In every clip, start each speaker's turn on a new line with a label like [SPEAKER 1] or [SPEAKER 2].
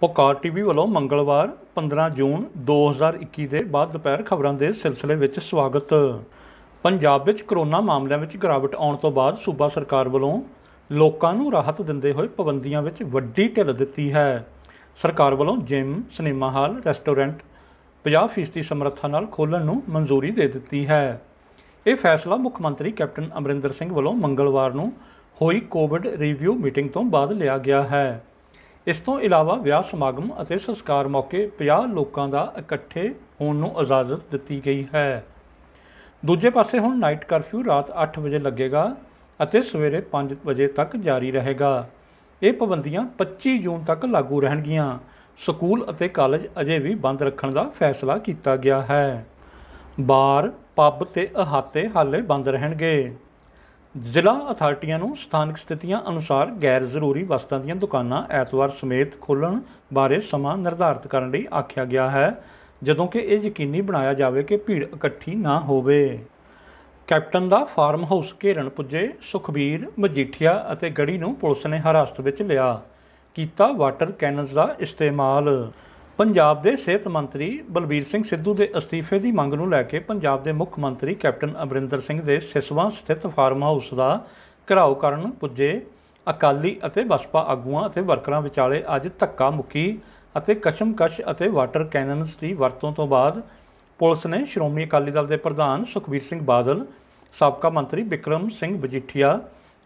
[SPEAKER 1] ਪੋਕਾਰ TV ਵੱਲੋਂ ਮੰਗਲਵਾਰ 15 ਜੂਨ 2021 ਦੇ ਬਾਅਦ ਦੁਪਹਿਰ ਖਬਰਾਂ ਦੇ ਸਿਲਸਿਲੇ ਵਿੱਚ ਸਵਾਗਤ ਪੰਜਾਬ ਵਿੱਚ ਕਰੋਨਾ ਮਾਮਲਿਆਂ ਵਿੱਚ ਗਰਾਵਟ ਆਉਣ ਤੋਂ ਬਾਅਦ ਸੂਬਾ ਸਰਕਾਰ ਵੱਲੋਂ ਲੋਕਾਂ ਨੂੰ ਰਾਹਤ ਦਿੰਦੇ ਹੋਏ ਪਾਬੰਦੀਆਂ ਵਿੱਚ ਵੱਡੀ ਢਿੱਲ ਦਿੱਤੀ ਹੈ ਸਰਕਾਰ ਵੱਲੋਂ ਜਿਮ ਸਿਨੇਮਾ ਹਾਲ ਰੈਸਟੋਰੈਂਟ 50% ਸਮਰੱਥਾ ਨਾਲ ਖੋਲਣ ਨੂੰ ਮਨਜ਼ੂਰੀ ਦੇ ਦਿੱਤੀ ਹੈ ਇਹ ਫੈਸਲਾ ਮੁੱਖ ਮੰਤਰੀ ਕੈਪਟਨ ਅਮਰਿੰਦਰ ਸਿੰਘ ਵੱਲੋਂ ਮੰਗਲਵਾਰ ਨੂੰ ਹੋਈ ਕੋਵਿਡ ਰਿਵਿਊ ਮੀਟਿੰਗ ਤੋਂ ਬਾਅਦ ਲਿਆ ਗਿਆ ਹੈ ਇਸ ਤੋਂ ਇਲਾਵਾ ਵਿਆਹ ਸਮਾਗਮ ਅਤੇ ਸੰਸਕਾਰ ਮੌਕੇ 50 ਲੋਕਾਂ ਦਾ ਇਕੱਠੇ ਹੋਣ ਨੂੰ ਇਜਾਜ਼ਤ ਦਿੱਤੀ ਗਈ ਹੈ ਦੂਜੇ ਪਾਸੇ ਹੁਣ ਨਾਈਟ ਕਰਫਿਊ ਰਾਤ 8 ਵਜੇ ਲੱਗੇਗਾ ਅਤੇ ਸਵੇਰੇ 5 ਵਜੇ ਤੱਕ ਜਾਰੀ ਰਹੇਗਾ ਇਹ ਪਾਬੰਦੀਆਂ 25 ਜੂਨ ਤੱਕ ਲਾਗੂ ਰਹਿਣਗੀਆਂ ਸਕੂਲ ਅਤੇ ਕਾਲਜ ਅਜੇ ਵੀ ਬੰਦ ਰੱਖਣ ਦਾ ਫੈਸਲਾ ਕੀਤਾ ਗਿਆ ਹੈ ਬਾਰ ਪੱਬ ਤੇ ਅਹਾਤੇ ਹਾਲੇ ਬੰਦ ਰਹਿਣਗੇ ਜ਼ਿਲ੍ਹਾ ਅਥਾਰਟੀਆਂ ਨੂੰ ਸਥਾਨਕ ਸਥਿਤੀਆਂ ਅਨੁਸਾਰ ਗੈਰ ਜ਼ਰੂਰੀ ਵਸਤਾਂ ਦੀਆਂ ਦੁਕਾਨਾਂ ਐਤਵਾਰ ਸਮੇਤ ਖੋਲਣ ਬਾਰੇ ਸਮਾਂ ਨਿਰਧਾਰਤ ਕਰਨ ਲਈ ਆਖਿਆ ਗਿਆ ਹੈ ਜਦੋਂ ਕਿ ਇਹ ਯਕੀਨੀ ਬਣਾਇਆ ਜਾਵੇ ਕਿ ਭੀੜ ਇਕੱਠੀ ਨਾ ਹੋਵੇ ਕੈਪਟਨ ਦਾ ਫਾਰਮ ਹਾਊਸ ਘੇਰਨ ਪੁੱਜੇ ਸੁਖਬੀਰ ਮਜੀਠੀਆ ਅਤੇ ਗੜੀ ਨੂੰ ਪੁਲਿਸ ਨੇ ਹਰਾਸਤ ਵਿੱਚ ਲਿਆ ਕੀਤਾ ਵਾਟਰ ਕੈਨਨਸ ਦਾ ਇਸਤੇਮਾਲ ਪੰਜਾਬ ਦੇ ਸਿਹਤ ਮੰਤਰੀ ਬਲਬੀਰ ਸਿੰਘ ਸਿੱਧੂ ਦੇ ਅਸਤੀਫੇ ਦੀ ਮੰਗ ਨੂੰ ਲੈ ਕੇ ਪੰਜਾਬ ਦੇ ਮੁੱਖ ਮੰਤਰੀ ਕੈਪਟਨ ਅਮਰਿੰਦਰ ਸਿੰਘ ਦੇ ਸਿਸਵਾ ਸਥਿਤ ਫਾਰਮ ਹਾਊਸ ਦਾ ਘਰਾਓ ਕਰਨ ਪੁੱਜੇ ਅਕਾਲੀ ਅਤੇ ਬਸਪਾ ਆਗੂਆਂ ਅਤੇ ਵਰਕਰਾਂ ਵਿਚਾਲੇ ਅੱਜ ਧੱਕਾ ਮੁੱਕੀ ਅਤੇ ਕਸ਼ਮਕਸ਼ ਅਤੇ ਵਾਟਰ ਕੈਨਨਸ ਦੀ ਵਰਤੋਂ ਤੋਂ ਬਾਅਦ ਪੁਲਿਸ ਨੇ ਸ਼੍ਰੋਮਣੀ ਅਕਾਲੀ ਦਲ ਦੇ ਪ੍ਰਧਾਨ ਸੁਖਬੀਰ ਸਿੰਘ ਬਾਦਲ ਸਾਬਕਾ ਮੰਤਰੀ ਵਿਕਰਮ ਸਿੰਘ ਬਜੀਠੀਆ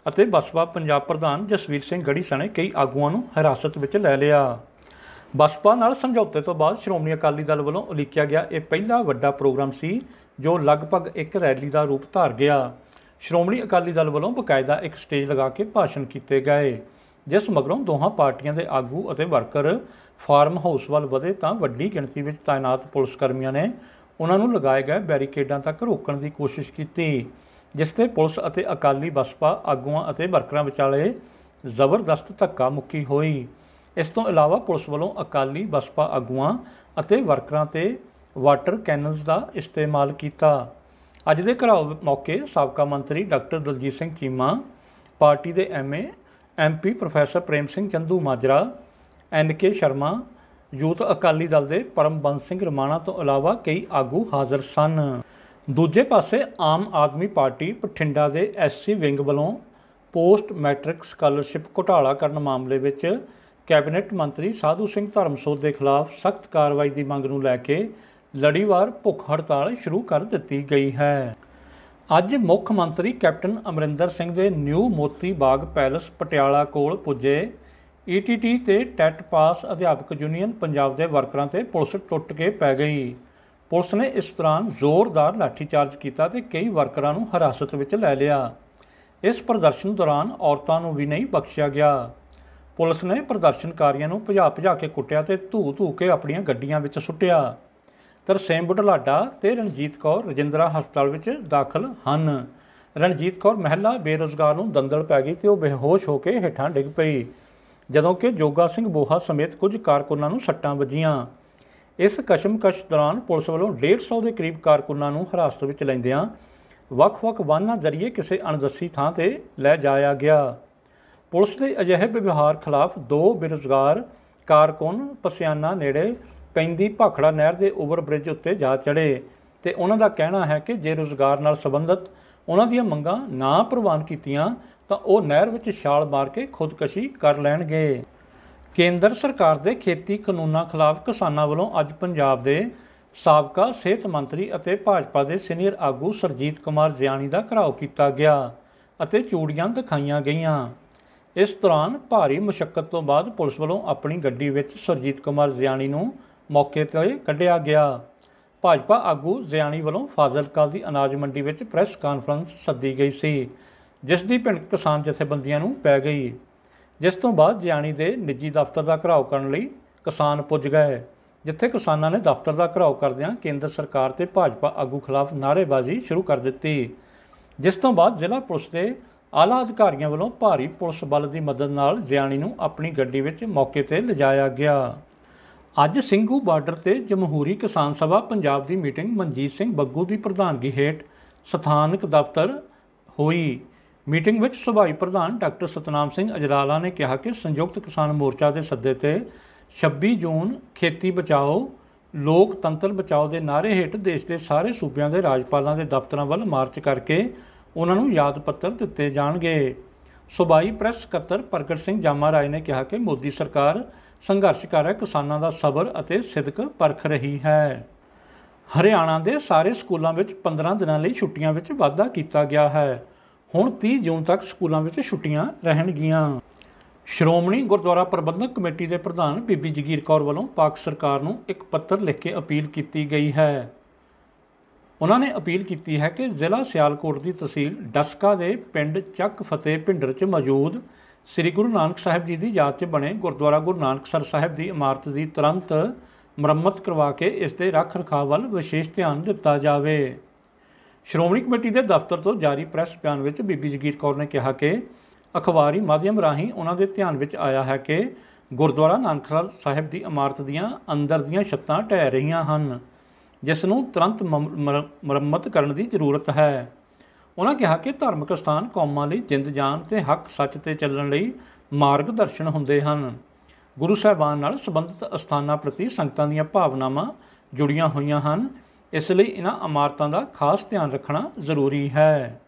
[SPEAKER 1] ਅਤੇ ਬਸਪਾ ਪੰਜਾਬ ਪ੍ਰਧਾਨ ਜਸਵੀਰ ਸਿੰਘ ਗੜੀ ਸਣੇ ਕਈ ਆਗੂਆਂ ਨੂੰ ਹਿਰਾਸਤ ਵਿੱਚ ਲੈ ਲਿਆ ਬਸਪਾ ਨਾਲ ਸਮਝੌਤੇ ਤੋਂ ਬਾਅਦ ਸ਼੍ਰੋਮਣੀ ਅਕਾਲੀ ਦਲ ਵੱਲੋਂ ਉਲੀਕਿਆ ਗਿਆ ਇਹ ਪਹਿਲਾ ਵੱਡਾ ਪ੍ਰੋਗਰਾਮ ਸੀ ਜੋ ਲਗਭਗ ਇੱਕ ਰੈਲੀ ਦਾ ਰੂਪ ਧਾਰ ਗਿਆ ਸ਼੍ਰੋਮਣੀ ਅਕਾਲੀ ਦਲ ਵੱਲੋਂ ਬਕਾਇਦਾ ਇੱਕ ਸਟੇਜ ਲਗਾ ਕੇ ਭਾਸ਼ਣ ਕੀਤੇ ਗਏ ਜਿਸ ਮਗਰੋਂ ਦੋਹਾਂ ਪਾਰਟੀਆਂ ਦੇ ਆਗੂ ਅਤੇ ਵਰਕਰ ਫਾਰਮ ਹਾਊਸ ਵੱਲ ਵਧੇ ਤਾਂ ਵੱਡੀ ਗਿਣਤੀ ਵਿੱਚ ਤਾਇਨਾਤ ਪੁਲਿਸ ਕਰਮੀਆਂ ਨੇ ਉਹਨਾਂ ਨੂੰ ਲਗਾਏ ਗਏ ਬੈਰੀਕੇਡਾਂ ਤੱਕ ਰੋਕਣ ਦੀ ਕੋਸ਼ਿਸ਼ ਕੀਤੀ ਜਿਸ ਤੇ ਪੁਲਿਸ ਅਤੇ ਅਕਾਲੀ ਬਸਪਾ ਆਗੂਆਂ ਅਤੇ ਵਰਕਰਾਂ ਵਿਚਾਲੇ ਜ਼ਬਰਦਸਤ ਧੱਕਾ ਮੁੱਕੀ ਹੋਈ ਇਸ ਤੋਂ ਇਲਾਵਾ ਪੁਲਿਸ ਵੱਲੋਂ ਅਕਾਲੀ ਬਸਪਾ ਆਗੂਆਂ ਅਤੇ ਵਰਕਰਾਂ ਤੇ ਵਾਟਰ ਕੈਨਲਸ ਦਾ ਇਸਤੇਮਾਲ ਕੀਤਾ ਅੱਜ ਦੇ ਘਰਾਓ ਮੌਕੇ ਸਾਬਕਾ ਮੰਤਰੀ ਡਾਕਟਰ ਦਲਜੀਤ ਸਿੰਘ ਚੀਮਾ ਪਾਰਟੀ ਦੇ MA MP professor Prem Singh Chandumajra NK Sharma youth Akali Dal ਦੇ ਪਰਮਬੰਸ ਸਿੰਘ ਰਮਾਣਾ ਤੋਂ ਇਲਾਵਾ ਕਈ ਆਗੂ ਹਾਜ਼ਰ ਸਨ ਦੂਜੇ ਪਾਸੇ ਆਮ ਆਦਮੀ ਪਾਰਟੀ ਪਠਿੰਡਾ ਦੇ ਐਸਸੀ ਵਿੰਗ ਵੱਲੋਂ ਪੋਸਟ ਮੈਟ੍ਰਿਕ ਸਕਾਲਰਸ਼ਿਪ ਘੁਟਾਲਾ ਕਰਨ ਮਾਮਲੇ ਵਿੱਚ ਕੈਬਨਿਟ ਮੰਤਰੀ ਸਾਧੂ ਸਿੰਘ ਧਰਮਸੋਤ ਦੇ ਖਿਲਾਫ ਸਖਤ ਕਾਰਵਾਈ ਦੀ ਮੰਗ ਨੂੰ ਲੈ ਕੇ ਲੜੀਵਾਰ ਭੁੱਖ ਹੜਤਾਲ ਸ਼ੁਰੂ ਕਰ ਦਿੱਤੀ ਗਈ ਹੈ ਅੱਜ ਮੁੱਖ ਮੰਤਰੀ ਕੈਪਟਨ ਅਮਰਿੰਦਰ ਸਿੰਘ ਦੇ ਨਿਊ ਮੋਤੀ ਬਾਗ ਪੈਲਸ ਪਟਿਆਲਾ ਕੋਲ ਪੁੱਜੇ ਈਟੀਟੀ ਤੇ ਟੈਟ ਪਾਸ ਅਧਿਆਪਕ ਯੂਨੀਅਨ ਪੰਜਾਬ ਦੇ ਵਰਕਰਾਂ ਤੇ ਪੁਲਿਸ ਟੁੱਟ ਕੇ ਪੈ ਗਈ ਪੁਲਿਸ ਨੇ ਇਸ ਦੌਰਾਨ ਜ਼ੋਰਦਾਰ ਲਾਠੀ ਚਾਰਜ ਕੀਤਾ ਤੇ ਕਈ ਵਰਕਰਾਂ ਨੂੰ ਹਿਰਾਸਤ ਵਿੱਚ ਲੈ ਲਿਆ ਇਸ ਪ੍ਰਦਰਸ਼ਨ ਦੌਰਾਨ ਔਰਤਾਂ ਨੂੰ ਵੀ ਨਹੀਂ ਬਖਸ਼ਿਆ ਗਿਆ ਪੁਲਿਸ ਨੇ ਪ੍ਰਦਰਸ਼ਨਕਾਰੀਆਂ ਨੂੰ ਭਜਾ-ਭਜਾ ਕੇ ਕੁੱਟਿਆ ਤੇ ਧੂ-ਧੂ ਕੇ ਆਪਣੀਆਂ ਗੱਡੀਆਂ ਵਿੱਚ ਸੁੱਟਿਆ ਤਰਸੇਮ ਬੁਢਲਾਡਾ ਤੇ ਰਣਜੀਤ ਕੌਰ ਰਜਿੰਦਰਾ ਹਸਪਤਾਲ ਵਿੱਚ ਦਾਖਲ ਹਨ ਰਣਜੀਤ ਕੌਰ ਮਹਿਲਾ ਬੇਰੋਜ਼ਗਾਰ ਨੂੰ ਦੰਦਲ ਪੈ ਗਈ ਤੇ ਉਹ ਬੇਹੋਸ਼ ਹੋ ਕੇ ਹੇਠਾਂ ਡਿੱਗ ਪਈ ਜਦੋਂ ਕਿ ਜੋਗਾ ਸਿੰਘ ਬੋਹਾ ਸਮੇਤ ਕੁਝ ਕਾਰਕੁਨਾਂ ਨੂੰ ਸੱਟਾਂ ਵੱਜੀਆਂ ਇਸ ਕਸ਼ਮਕਸ਼ ਦੌਰਾਨ ਪੁਲਿਸ ਵੱਲੋਂ 150 ਦੇ ਕਰੀਬ ਕਾਰਕੁਨਾਂ ਨੂੰ ਹਿਰਾਸਤ ਵਿੱਚ ਲੈਂਦਿਆਂ ਵੱਖ-ਵੱਖ ਵਾਹਨਾਂ ਜ਼ਰੀਏ ਕਿਸੇ ਅਣਦੱਸੀ ਥਾਂ ਤੇ ਲੈ ਜਾਇਆ ਗਿਆ ਪੁਲਿਸ ਦੇ ਅਜਿਹੇ ਵਿਵਹਾਰ ਖਿਲਾਫ ਦੋ ਬੇਰੁਜ਼ਗਾਰ ਕਾਰਕੁਨ ਪਸਿਆਨਾ ਨੇੜੇ ਪੈਂਦੀ ਭਾਖੜਾ ਨਹਿਰ ਦੇ ਓਵਰ ਬ੍ਰਿਜ ਉੱਤੇ ਜਾ ਚੜੇ ਤੇ ਉਹਨਾਂ ਦਾ ਕਹਿਣਾ ਹੈ ਕਿ ਜੇ ਰੋਜ਼ਗਾਰ ਨਾਲ ਸੰਬੰਧਤ ਉਹਨਾਂ ਦੀਆਂ ਮੰਗਾਂ ਨਾ ਪ੍ਰਵਾਨ ਕੀਤੀਆਂ ਤਾਂ ਉਹ ਨਹਿਰ ਵਿੱਚ ਛਾਲ ਮਾਰ ਕੇ ਖੁਦਕਸ਼ੀ ਕਰ ਲੈਣਗੇ ਕੇਂਦਰ ਸਰਕਾਰ ਦੇ ਖੇਤੀ ਕਾਨੂੰਨਾਂ ਖਿਲਾਫ ਕਿਸਾਨਾਂ ਵੱਲੋਂ ਅੱਜ ਪੰਜਾਬ ਦੇ ਸਾਬਕਾ ਸਿਹਤ ਮੰਤਰੀ ਅਤੇ ਭਾਜਪਾ ਦੇ ਸੀਨੀਅਰ ਆਗੂ ਸਰਜੀਤ ਕੁਮਾਰ ਜ਼ਿਆਣੀ ਦਾ ਘਰਾਓ ਕੀਤਾ ਗਿਆ ਅਤੇ ਚੂੜੀਆਂ ਦਿਖਾਈਆਂ ਗਈਆਂ ਇਸ ਦੌਰਾਨ ਭਾਰੀ ਮੁਸ਼ਕਲ ਤੋਂ ਬਾਅਦ ਪੁਲਿਸ ਵੱਲੋਂ ਆਪਣੀ ਗੱਡੀ ਵਿੱਚ ਸਰਜੀਤ ਕੁਮਾਰ ਜ਼ਿਆਣੀ ਨੂੰ ਮੌਕੇ ਤੇ ਕੱਢਿਆ ਗਿਆ ਭਾਜਪਾ ਆਗੂ ਜ਼ਿਆਣੀ ਵੱਲੋਂ ਫਾਜ਼ਿਲਕਾ ਦੀ ਅਨਾਜ ਮੰਡੀ ਵਿੱਚ ਪ੍ਰੈਸ ਕਾਨਫਰੰਸ ਸੱਦੀ ਗਈ ਸੀ ਜਿਸ ਦੀ ਪਿੰਡ ਕਿਸਾਨ ਜਥੇਬੰਦੀਆਂ ਨੂੰ ਪੈ ਗਈ ਜਿਸ ਤੋਂ ਬਾਅਦ ਜ਼ਿਆਣੀ ਦੇ ਨਿੱਜੀ ਦਫ਼ਤਰ ਦਾ ਘਰਾਓ ਕਰਨ ਲਈ ਕਿਸਾਨ ਪੁੱਜ ਗਏ ਜਿੱਥੇ ਕਿਸਾਨਾਂ ਨੇ ਦਫ਼ਤਰ ਦਾ ਘਰਾਓ ਕਰਦਿਆਂ ਕੇਂਦਰ ਸਰਕਾਰ ਤੇ ਭਾਜਪਾ ਆਗੂ ਖਿਲਾਫ ਨਾਅਰੇਬਾਜ਼ੀ ਸ਼ੁਰੂ ਕਰ ਦਿੱਤੀ ਜਿਸ ਤੋਂ ਬਾਅਦ ਜ਼ਿਲ੍ਹਾ ਪੁਲਿਸ ਦੇ ਆਲਾ ਅਧਿਕਾਰੀਆਂ ਵੱਲੋਂ ਭਾਰੀ ਪੁਲਿਸ ਬਲ ਦੀ ਮਦਦ ਨਾਲ ਜਿਆਣੀ ਨੂੰ ਆਪਣੀ ਗੱਡੀ ਵਿੱਚ ਮੌਕੇ ਤੇ ਲਿਜਾਇਆ ਗਿਆ ਅੱਜ ਸਿੰਘੂ ਬਾਰਡਰ ਤੇ ਜਮਹੂਰੀ ਕਿਸਾਨ ਸਭਾ ਪੰਜਾਬ ਦੀ ਮੀਟਿੰਗ ਮਨਜੀਤ ਸਿੰਘ ਬੱਗੂ ਦੀ ਪ੍ਰਧਾਨਗੀ ਹੇਠ ਸਥਾਨਕ ਦਫ਼ਤਰ ਹੋਈ ਮੀਟਿੰਗ ਵਿੱਚ ਸਭਾਈ ਪ੍ਰਧਾਨ ਡਾਕਟਰ ਸਤਨਾਮ ਸਿੰਘ ਅਜਰਾਲਾ ਨੇ ਕਿਹਾ ਕਿ ਸੰਯੁਕਤ ਕਿਸਾਨ ਮੋਰਚਾ ਦੇ ਸੱਦੇ ਤੇ 26 ਜੂਨ ਖੇਤੀ ਬਚਾਓ ਲੋਕਤੰਤਰ ਬਚਾਓ ਦੇ ਨਾਅਰੇ ਹੇਠ ਦੇਸ਼ ਦੇ ਸਾਰੇ ਸੂਬਿਆਂ ਦੇ ਰਾਜਪਾਲਾਂ ਦੇ ਦਫ਼ਤਰਾਂ ਵੱਲ ਮਾਰਚ ਕਰਕੇ ਉਹਨਾਂ ਨੂੰ ਯਾਦ ਪੱਤਰ ਦਿੱਤੇ ਜਾਣਗੇ ਸੁਬਾਈ ਪ੍ਰੈਸ ਸਕੱਤਰ ਪ੍ਰਗਟ ਸਿੰਘ ਜਾਮਾ ਰਾਏ ਨੇ ਕਿਹਾ ਕਿ ਮੋਦੀ ਸਰਕਾਰ ਸੰਘਰਸ਼ ਕਰ ਰਹੇ ਕਿਸਾਨਾਂ ਦਾ ਸਬਰ ਅਤੇ ਸਿੱਧਕ ਪਰਖ ਰਹੀ ਹੈ ਹਰਿਆਣਾ ਦੇ ਸਾਰੇ ਸਕੂਲਾਂ ਵਿੱਚ 15 ਦਿਨਾਂ ਲਈ ਛੁੱਟੀਆਂ ਵਿੱਚ ਵਾਧਾ ਕੀਤਾ ਗਿਆ ਹੈ ਹੁਣ 30 ਜੂਨ ਤੱਕ ਸਕੂਲਾਂ ਵਿੱਚ ਛੁੱਟੀਆਂ ਰਹਿਣਗੀਆਂ ਸ਼੍ਰੋਮਣੀ ਗੁਰਦੁਆਰਾ ਪ੍ਰਬੰਧਕ ਕਮੇਟੀ ਦੇ ਪ੍ਰਧਾਨ ਬੀਬੀ ਜਗੀਰ ਕੌਰ ਵੱਲੋਂ ਪਾਕ ਸਰਕਾਰ ਨੂੰ ਇੱਕ ਪੱਤਰ ਲਿਖ ਕੇ ਅਪੀਲ ਕੀਤੀ ਗਈ ਹੈ ਉਹਨਾਂ ਨੇ ਅਪੀਲ ਕੀਤੀ ਹੈ ਕਿ ਜ਼ਿਲ੍ਹਾ ਸਿਆਲਕੋਟ ਦੀ ਤਹਿਸੀਲ ਡਸਕਾ ਦੇ ਪਿੰਡ ਚੱਕ ਫਤਿਹ ਭਿੰਡਰ 'ਚ ਮੌਜੂਦ ਸ੍ਰੀ ਗੁਰੂ ਨਾਨਕ ਸਾਹਿਬ ਜੀ ਦੀ ਯਾਦ 'ਚ ਬਣੇ ਗੁਰਦੁਆਰਾ ਗੁਰੂ ਸਰ ਸਾਹਿਬ ਦੀ ਇਮਾਰਤ ਦੀ ਤੁਰੰਤ ਮੁਰੰਮਤ ਕਰਵਾ ਕੇ ਇਸ ਦੇ ਰੱਖ-ਰਖਾਅ ਵੱਲ ਵਿਸ਼ੇਸ਼ ਧਿਆਨ ਦਿੱਤਾ ਜਾਵੇ ਸ਼੍ਰੋਮਣੀ ਕਮੇਟੀ ਦੇ ਦਫ਼ਤਰ ਤੋਂ ਜਾਰੀ ਪ੍ਰੈਸ ਬਿਆਨ ਵਿੱਚ ਬੀਬੀ ਜਗੀਰ ਕੌਰ ਨੇ ਕਿਹਾ ਕਿ ਅਖਬਾਰੀ ਮਾਧਿਅਮ ਰਾਹੀਂ ਉਹਨਾਂ ਦੇ ਧਿਆਨ ਵਿੱਚ ਆਇਆ ਹੈ ਕਿ ਗੁਰਦੁਆਰਾ ਨਾਨਕਸਰ ਸਾਹਿਬ ਦੀ ਇਮਾਰਤ ਦੀਆਂ ਅੰਦਰ ਦੀਆਂ ਛੱਤਾਂ ਢਹਿ ਰਹੀਆਂ ਹਨ ਜਿਸ ਨੂੰ ਤੁਰੰਤ ਮੁਰੰਮਤ ਕਰਨ ਦੀ ਜ਼ਰੂਰਤ ਹੈ ਉਹਨਾਂ ਕਿਹਾ ਕਿ ਧਾਰਮਿਕ ਸਥਾਨ ਕੌਮਾਂ ਲਈ ਜਿੰਦ ਜਾਨ ਤੇ ਹੱਕ ਸੱਚ ਤੇ ਚੱਲਣ ਲਈ ਮਾਰਗਦਰਸ਼ਨ ਹੁੰਦੇ ਹਨ ਗੁਰੂ ਸਾਹਿਬਾਨ ਨਾਲ ਸੰਬੰਧਿਤ ਅਸਥਾਨਾਂ ਪ੍ਰਤੀ ਸੰਗਤਾਂ ਦੀਆਂ ਭਾਵਨਾਵਾਂ ਜੁੜੀਆਂ ਹੋਈਆਂ ਹਨ ਇਸ ਲਈ ਇਹਨਾਂ ਇਮਾਰਤਾਂ ਦਾ ਖਾਸ ਧਿਆਨ ਰੱਖਣਾ ਜ਼ਰੂਰੀ ਹੈ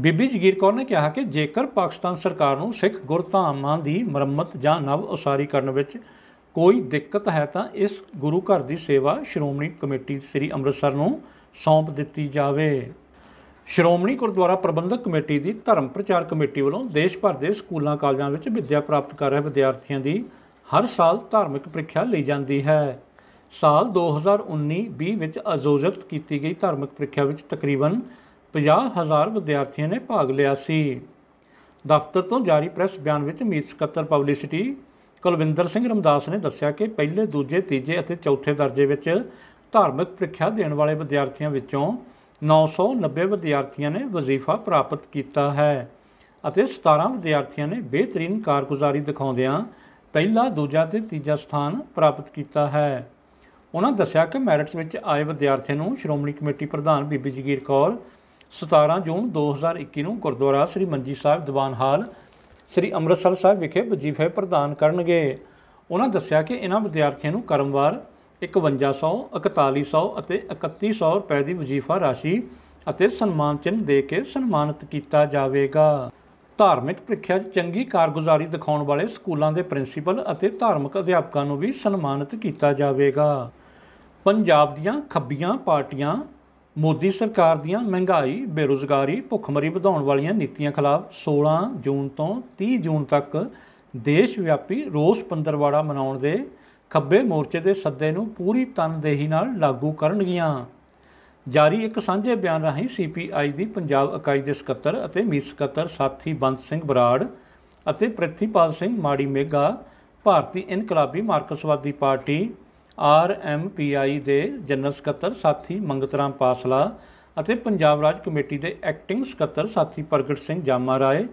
[SPEAKER 1] ਬੀਬੀ ਜਗੀਰ ਕੌਰ ਨੇ ਕਿਹਾ ਕਿ ਜੇਕਰ ਪਾਕਿਸਤਾਨ ਸਰਕਾਰ ਨੂੰ ਸਿੱਖ ਗੁਰਧਾਮਾਂ ਦੀ ਮੁਰੰਮਤ ਜਾਂ ਨਵ ਉਸਾਰੀ ਕਰਨ ਵਿੱਚ ਕੋਈ ਦਿੱਕਤ ਹੈ ਤਾਂ ਇਸ ਗੁਰੂ ਘਰ ਦੀ ਸੇਵਾ ਸ਼੍ਰੋਮਣੀ ਕਮੇਟੀ ਸ੍ਰੀ ਅੰਮ੍ਰਿਤਸਰ ਨੂੰ ਸੌਂਪ ਦਿੱਤੀ ਜਾਵੇ ਸ਼੍ਰੋਮਣੀ ਗੁਰਦੁਆਰਾ ਪ੍ਰਬੰਧਕ ਕਮੇਟੀ ਦੀ ਧਰਮ ਪ੍ਰਚਾਰ ਕਮੇਟੀ ਵੱਲੋਂ ਦੇਸ਼ ਭਰ ਦੇ ਸਕੂਲਾਂ ਕਾਲਜਾਂ ਵਿੱਚ ਵਿੱਦਿਆ ਪ੍ਰਾਪਤ ਕਰ ਰਹੇ ਵਿਦਿਆਰਥੀਆਂ ਦੀ ਹਰ ਸਾਲ ਧਾਰਮਿਕ ਪ੍ਰੀਖਿਆ ਲਈ ਜਾਂਦੀ ਹੈ ਸਾਲ 2019-20 ਵਿੱਚ ਅਜੋਜਤ ਕੀਤੀ ਗਈ ਧਾਰਮਿਕ ਪ੍ਰੀਖਿਆ ਵਿੱਚ ਤਕਰੀਬਨ 50000 ਵਿਦਿਆਰਥੀਆਂ ਨੇ ਭਾਗ ਲਿਆ ਸੀ ਦਫ਼ਤਰ ਤੋਂ ਜਾਰੀ ਪ੍ਰੈਸ ਬਿਆਨ ਵਿੱਚ ਮੀਤ ਸਕੱਤਰ ਪਬਲਿਸਿਟੀ ਕੁਲਵਿੰਦਰ ਸਿੰਘ ਰਮਦਾਸ ਨੇ ਦੱਸਿਆ ਕਿ ਪਹਿਲੇ ਦੂਜੇ ਤੀਜੇ ਅਤੇ ਚੌਥੇ ਦਰਜੇ ਵਿੱਚ ਧਾਰਮਿਕ ਪ੍ਰੀਖਿਆ ਦੇਣ ਵਾਲੇ ਵਿਦਿਆਰਥੀਆਂ ਵਿੱਚੋਂ 990 ਵਿਦਿਆਰਥੀਆਂ ਨੇ ਵਜ਼ੀਫਾ ਪ੍ਰਾਪਤ ਕੀਤਾ ਹੈ ਅਤੇ 17 ਵਿਦਿਆਰਥੀਆਂ ਨੇ ਬਿਹਤਰੀਨ ਕਾਰਗੁਜ਼ਾਰੀ ਦਿਖਾਉਂਦਿਆਂ ਪਹਿਲਾ ਦੂਜਾ ਤੇ ਤੀਜਾ ਸਥਾਨ ਪ੍ਰਾਪਤ ਕੀਤਾ ਹੈ ਉਹਨਾਂ ਦੱਸਿਆ ਕਿ ਮੈਰਿਟਸ ਵਿੱਚ ਆਏ ਵਿਦਿਆਰਥੀਆਂ ਨੂੰ ਸ਼੍ਰੋਮਣੀ ਕਮੇਟੀ ਪ੍ਰਧਾਨ ਬੀਬੀ ਜਗੀਰ ਕੌਰ 17 ਜੂਨ 2021 ਨੂੰ ਗੁਰਦੁਆਰਾ ਸ੍ਰੀ ਮੰਜੀ ਸਾਹਿਬ ਦੀਵਾਨ ਹਾਲ ਸ੍ਰੀ ਅੰਮ੍ਰਿਤਸਰ ਸਾਹਿਬ ਵਿਖੇ ਵਜ਼ੀਫੇ ਪ੍ਰਦਾਨ ਕਰਨਗੇ ਉਹਨਾਂ ਦੱਸਿਆ ਕਿ ਇਹਨਾਂ ਵਿਦਿਆਰਥੀਆਂ ਨੂੰ ਕਰਮਵਾਰ 5100 4100 ਅਤੇ 3100 ਰੁਪਏ ਦੀ ਵਜ਼ੀਫਾ ਰਾਸ਼ੀ ਅਤੇ ਸਨਮਾਨ ਚਿੰਨ੍ਹ ਦੇ ਕੇ ਸਨਮਾਨਿਤ ਕੀਤਾ ਜਾਵੇਗਾ ਧਾਰਮਿਕ ਪ੍ਰੀਖਿਆ 'ਚ ਚੰਗੀ ਕਾਰਗੁਜ਼ਾਰੀ ਦਿਖਾਉਣ ਵਾਲੇ ਸਕੂਲਾਂ ਦੇ ਪ੍ਰਿੰਸੀਪਲ ਅਤੇ ਧਾਰਮਿਕ ਅਧਿਆਪਕਾਂ ਨੂੰ ਵੀ ਸਨਮਾਨਿਤ ਕੀਤਾ ਜਾਵੇਗਾ ਪੰਜਾਬ ਦੀਆਂ ਖੱਬੀਆਂ ਪਾਰਟੀਆਂ ਮੋਦੀ ਸਰਕਾਰ ਦੀਆਂ ਮਹਿੰਗਾਈ, ਬੇਰੋਜ਼ਗਾਰੀ, ਭੁੱਖਮਰੀ ਵਧਾਉਣ ਵਾਲੀਆਂ ਨੀਤੀਆਂ ਖਿਲਾਫ 16 ਜੂਨ ਤੋਂ 30 ਜੂਨ ਤੱਕ ਦੇਸ਼ ਵਿਆਪੀ ਰੋਸ ਪੰਦਰਵਾੜਾ ਮਨਾਉਣ ਦੇ ਖੱਬੇ ਮੋਰਚੇ ਦੇ ਸੱਦੇ ਨੂੰ ਪੂਰੀ ਤਨਦੇਹੀ ਨਾਲ ਲਾਗੂ ਕਰਨਗੀਆਂ ਜਾਰੀ ਇੱਕ ਸਾਂਝੇ ਬਿਆਨ ਰਾਹੀਂ ਸੀਪੀਆਈ ਦੀ ਪੰਜਾਬ ਇਕਾਈ ਦੇ ਸਕੱਤਰ ਅਤੇ ਮੀਤ ਸਕੱਤਰ ਸਾਥੀ ਬੰਤ ਸਿੰਘ ਬਰਾੜ ਅਤੇ ਪ੍ਰਤੀਪਾਲ ਸਿੰਘ ਮਾੜੀ ਮੇਗਾ Bharti Inqlabi Marxwadi party R M P I ਦੇ ਜਨਰਲ ਸਕੱਤਰ ਸਾਥੀ ਮੰਗਤਰਾਮ ਪਾਸਲਾ ਅਤੇ ਪੰਜਾਬ ਰਾਜ ਕਮੇਟੀ ਦੇ ਐਕਟਿੰਗ ਸਕੱਤਰ ਸਾਥੀ Pargat Singh Jamarai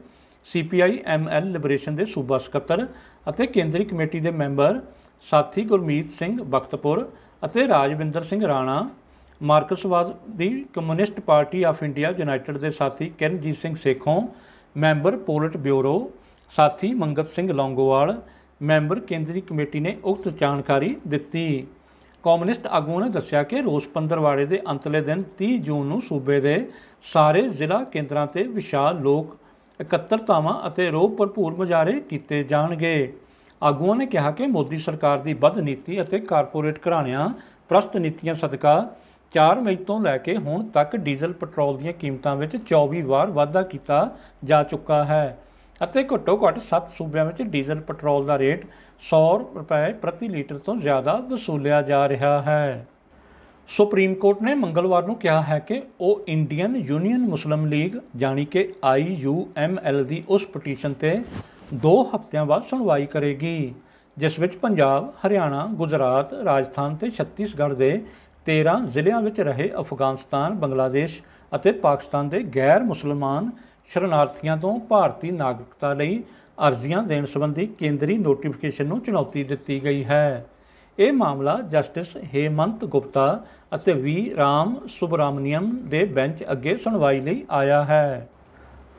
[SPEAKER 1] CPI ML liberation ਦੇ ਸੂਬਾ ਸਕੱਤਰ ਅਤੇ ਕੇਂਦਰੀ ਕਮੇਟੀ ਦੇ ਮੈਂਬਰ ਸਾਥੀ ਗੁਰਮੀਤ ਸਿੰਘ ਬਖਤਪੁਰ ਅਤੇ ਰਾਜਵਿੰਦਰ ਸਿੰਘ ਰਾਣਾ ਮਾਰਕਸਵਾਦ ਦੀ communist party of India united ਦੇ ਸਾਥੀ Kiranjit Singh Sekhon member polit bureau ਸਾਥੀ ਮੰਗਤ ਸਿੰਘ ਲੌਂਗੋਵਾਲ ਮੈਂਬਰ ਕੇਂਦਰੀ ਕਮੇਟੀ ਨੇ ਉਕਤ ਜਾਣਕਾਰੀ ਦਿੱਤੀ ਕਮਿਊਨਿਸਟ ਆਗੂ ਨੇ ਦੱਸਿਆ ਕਿ ਰੋਸ ਪੰਦਰਵਾੜੇ ਦੇ ਅੰਤਲੇ ਦਿਨ 30 ਜੂਨ ਨੂੰ ਸੂਬੇ ਦੇ ਸਾਰੇ ਜ਼ਿਲ੍ਹਾ ਕੇਂਦਰਾਂ ਤੇ ਵਿਸ਼ਾਲ ਲੋਕ ਇਕੱਤਰਤਾਵਾਂ ਅਤੇ ਰੋਹ ਭਰਪੂਰ ਮਜਾਰੇ ਕੀਤੇ ਜਾਣਗੇ ਆਗੂਆਂ ਨੇ ਕਿਹਾ ਕਿ ਮੋਦੀ ਸਰਕਾਰ ਦੀ ਬਦ ਨੀਤੀ ਅਤੇ ਕਾਰਪੋਰੇਟ ਘਰਾਣਿਆਂ ਪ੍ਰਸਤ ਨੀਤੀਆਂ ਸਦਕਾ 4 ਮਈ ਤੋਂ ਲੈ ਕੇ ਹੁਣ ਤੱਕ ਡੀਜ਼ਲ ਪੈਟਰੋਲ ਦੀਆਂ ਕੀਮਤਾਂ ਵਿੱਚ 24 ਵਾਰ ਵਾਧਾ ਕੀਤਾ ਜਾ ਚੁੱਕਾ ਹੈ ਅਤੇ ਘੱਟੋ ਘੱਟ 7 ਸੂਬਿਆਂ ਵਿੱਚ ਡੀਜ਼ਲ ਪੈਟਰੋਲ ਦਾ ਰੇਟ 100 ਰੁਪਏ ਪ੍ਰਤੀ ਲੀਟਰ ਤੋਂ ਜ਼ਿਆਦਾ ਵਸੂਲਿਆ ਜਾ ਰਿਹਾ ਹੈ ਸੁਪਰੀਮ ਕੋਰਟ ਨੇ ਮੰਗਲਵਾਰ ਨੂੰ ਕਿਹਾ ਹੈ ਕਿ ਉਹ ਇੰਡੀਅਨ ਯੂਨੀਅਨ ਮੁਸਲਮ ਲੀਗ ਜਾਨੀ ਕਿ IUML ਦੀ ਉਸ ਪਟੀਸ਼ਨ ਤੇ 2 ਹਫ਼ਤਿਆਂ ਬਾਅਦ ਸੁਣਵਾਈ ਕਰੇਗੀ ਜਿਸ ਵਿੱਚ ਪੰਜਾਬ, ਹਰਿਆਣਾ, ਗੁਜਰਾਤ, ਰਾਜਸਥਾਨ ਤੇ ਛੱਤੀਸਗੜ੍ਹ ਦੇ 13 ਜ਼ਿਲ੍ਹਿਆਂ ਵਿੱਚ ਰਹੇ ਅਫਗਾਨਿਸਤਾਨ, ਬੰਗਲਾਦੇਸ਼ ਅਤੇ ਪਾਕਿਸਤਾਨ ਦੇ ਗੈਰ ਮੁਸਲਮਾਨ ਸ਼ਰਨਾਰਥੀਆਂ ਤੋਂ ਭਾਰਤੀ ਨਾਗਰਿਕਤਾ ਲਈ ਅਰਜ਼ੀਆਂ ਦੇਣ ਸੰਬੰਧੀ ਕੇਂਦਰੀ ਨੋਟੀਫਿਕੇਸ਼ਨ ਨੂੰ ਚੁਣੌਤੀ ਦਿੱਤੀ ਗਈ ਹੈ ਇਹ ਮਾਮਲਾ ਜਸਟਿਸ ਹੇਮੰਤ ਗੁਪਤਾ ਅਤੇ ਵੀ ਰਾਮ ਸੁਬਰਾਮਨੀਅਮ ਦੇ ਬੈਂਚ ਅੱਗੇ ਸੁਣਵਾਈ ਲਈ ਆਇਆ ਹੈ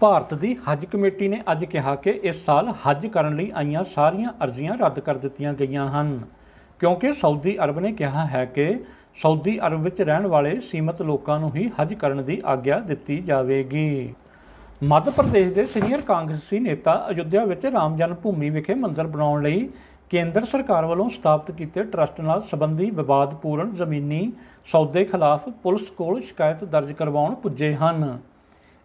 [SPEAKER 1] ਭਾਰਤ ਦੀ ਹਜ ਕਮੇਟੀ ਨੇ ਅੱਜ ਕਿਹਾ ਕਿ ਇਸ ਸਾਲ ਹਜ ਕਰਨ ਲਈ ਆਈਆਂ ਸਾਰੀਆਂ ਅਰਜ਼ੀਆਂ ਰੱਦ ਕਰ ਦਿੱਤੀਆਂ ਗਈਆਂ ਹਨ ਕਿਉਂਕਿ ਸਾਊਦੀ ਅਰਬ ਨੇ ਕਿਹਾ ਹੈ ਕਿ ਸਾਊਦੀ ਅਰਬ ਵਿੱਚ ਰਹਿਣ ਵਾਲੇ ਸੀਮਤ ਲੋਕਾਂ ਨੂੰ ਹੀ ਹਜ ਕਰਨ ਦੀ ਆਗਿਆ ਦਿੱਤੀ ਜਾਵੇਗੀ ਮੱਧ ਪ੍ਰਦੇਸ਼ ਦੇ ਸੀਨੀਅਰ ਕਾਂਗਰਸੀ ਨੇਤਾ ਅਯੁੱਧਿਆ ਵਿੱਚ ਰਾਮ ਜਨਮ ਭੂਮੀ ਵਿਖੇ ਮੰਦਿਰ ਬਣਾਉਣ ਲਈ ਕੇਂਦਰ ਸਰਕਾਰ ਵੱਲੋਂ ਸਥਾਪਿਤ ਕੀਤੇ ਟਰਸਟ ਨਾਲ ਸੰਬੰਧੀ ਵਿਵਾਦਪੂਰਨ ਜ਼ਮੀਨੀ ਸੌਦੇ ਖਿਲਾਫ ਪੁਲਿਸ ਕੋਲ ਸ਼ਿਕਾਇਤ ਦਰਜ ਕਰਵਾਉਣ ਪੁੱਜੇ ਹਨ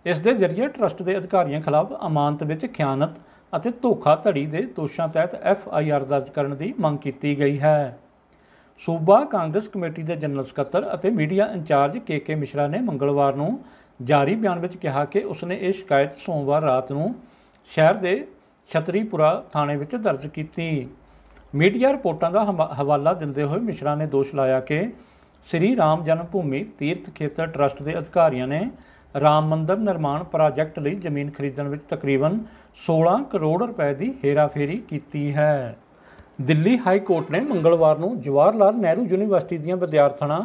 [SPEAKER 1] ਇਸ ਦੇ ਜ਼ਰੀਏ ਟਰਸਟ ਦੇ ਅਧਿਕਾਰੀਆਂ ਖਿਲਾਫ ਅਮਾਨਤ ਵਿੱਚ ਖਿਆਨਤ ਅਤੇ ਧੋਖਾਧੜੀ ਦੇ ਦੋਸ਼ਾਂ ਤਹਿਤ ਐਫ ਆਈ ਆਰ ਦਰਜ ਕਰਨ ਦੀ ਮੰਗ ਕੀਤੀ ਗਈ ਹੈ ਸੂਬਾ ਕਾਂਗਰਸ ਕਮੇਟੀ ਦੇ ਜਨਰਲ ਸਕੱਤਰ ਅਤੇ media in charge K K Mishra ਨੇ ਮੰਗਲਵਾਰ ਨੂੰ ਜਾਰੀ ਬਿਆਨ ਵਿੱਚ ਕਿਹਾ ਕਿ ਉਸਨੇ ਇਹ ਸ਼ਿਕਾਇਤ ਸੋਮਵਾਰ ਰਾਤ ਨੂੰ ਸ਼ਹਿਰ ਦੇ ਛਤਰੀਪੁਰਾ ਥਾਣੇ ਵਿੱਚ ਦਰਜ ਕੀਤੀ ਮੀਡੀਆ ਰਿਪੋਰਟਾਂ ਦਾ ਹਵਾਲਾ ਦਿੰਦੇ ਹੋਏ ਮਿਸ਼ਰਾ ਨੇ ਦੋਸ਼ ਲਾਇਆ ਕਿ ਸ੍ਰੀ ਰਾਮ ਜਨਮ ਭੂਮੀ ਤੀਰਥ ਖੇਤਰ ਟਰਸਟ ਦੇ ਅਧਿਕਾਰੀਆਂ ਨੇ ਰਾਮ ਮੰਦਰ ਨਿਰਮਾਣ ਪ੍ਰੋਜੈਕਟ ਲਈ ਜ਼ਮੀਨ ਖਰੀਦਣ ਵਿੱਚ ਤਕਰੀਬਨ 16 ਕਰੋੜ ਰੁਪਏ ਦੀ ਹੇਰਾਫੇਰੀ ਕੀਤੀ ਹੈ ਦਿੱਲੀ ਹਾਈ ਕੋਰਟ ਨੇ ਮੰਗਲਵਾਰ ਨੂੰ ਜਵਾਹਰ ਲਾਲ ਨਹਿਰੂ ਯੂਨੀਵਰਸਿਟੀ ਦੀਆਂ ਵਿਦਿਆਰਥਣਾਂ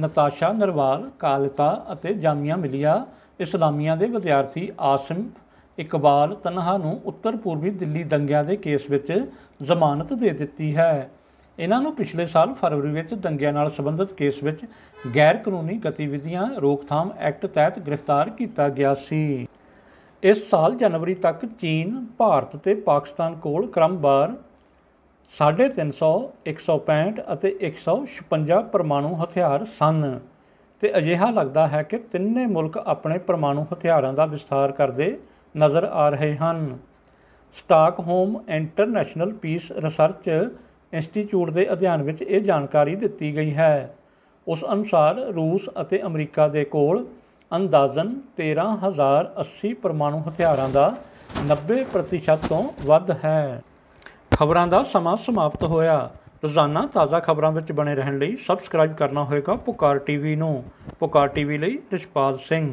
[SPEAKER 1] ਨਤਾਸ਼ਾ ਨਰਵਾਲ ਕਾਲਤਾ ਅਤੇ ਜਾਮੀਆਂ ਮਿਲੀਆ ਇਸਲਾਮੀਆਂ ਦੇ ਵਿਦਿਆਰਥੀ ਆਸਮ ਇਕਬਾਲ ਤਨਹਾ ਨੂੰ ਉੱਤਰ ਪੂਰਬੀ ਦਿੱਲੀ ਦੰਗਿਆਂ ਦੇ ਕੇਸ ਵਿੱਚ ਜ਼ਮਾਨਤ ਦੇ ਦਿੱਤੀ ਹੈ ਇਹਨਾਂ ਨੂੰ ਪਿਛਲੇ ਸਾਲ ਫਰਵਰੀ ਵਿੱਚ ਦੰਗਿਆਂ ਨਾਲ ਸੰਬੰਧਿਤ ਕੇਸ ਵਿੱਚ ਗੈਰ ਕਾਨੂੰਨੀ ਗਤੀਵਿਧੀਆਂ ਰੋਕਥਾਮ ਐਕਟ ਤਹਿਤ ਗ੍ਰਿਫਤਾਰ ਕੀਤਾ ਗਿਆ ਸੀ ਇਸ ਸਾਲ ਜਨਵਰੀ ਤੱਕ ਚੀਨ ਭਾਰਤ ਤੇ ਪਾਕਿਸਤਾਨ ਕੋਲ ਕ੍ਰਮਵਾਰ 350 165 ਅਤੇ 156 ਪਰਮਾਣੂ ਹਥਿਆਰ ਸਨ ਤੇ ਅਜਿਹਾ ਲੱਗਦਾ ਹੈ ਕਿ ਤਿੰਨੇ ਮੁਲਕ ਆਪਣੇ ਪਰਮਾਣੂ ਹਥਿਆਰਾਂ ਦਾ ਵਿਸਥਾਰ ਕਰਦੇ ਨਜ਼ਰ ਆ ਰਹੇ ਹਨ Stockholm international peace research institute ਦੇ ਅਧਿਐਨ ਵਿੱਚ ਇਹ ਜਾਣਕਾਰੀ ਦਿੱਤੀ ਗਈ ਹੈ ਉਸ ਅਨੁਸਾਰ ਰੂਸ ਅਤੇ ਅਮਰੀਕਾ ਦੇ ਕੋਲ ਅੰਦਾਜ਼ਨ 13080 ਪਰਮਾਣੂ ਹਥਿਆਰਾਂ ਦਾ 90% ਤੋਂ ਵੱਧ ਹੈ ਖਬਰਾਂ ਦਾ ਸਮਾਂ ਸਮਾਪਤ ਹੋਇਆ ਰੋਜ਼ਾਨਾ ਤਾਜ਼ਾ ਖਬਰਾਂ ਵਿੱਚ ਬਣੇ ਰਹਿਣ ਲਈ ਸਬਸਕ੍ਰਾਈਬ ਕਰਨਾ ਹੋਏਗਾ ਪੁਕਾਰ ਟੀਵੀ ਨੂੰ ਪੁਕਾਰ ਟੀਵੀ ਲਈ ਰਿਸ਼ਪਾਲ ਸਿੰਘ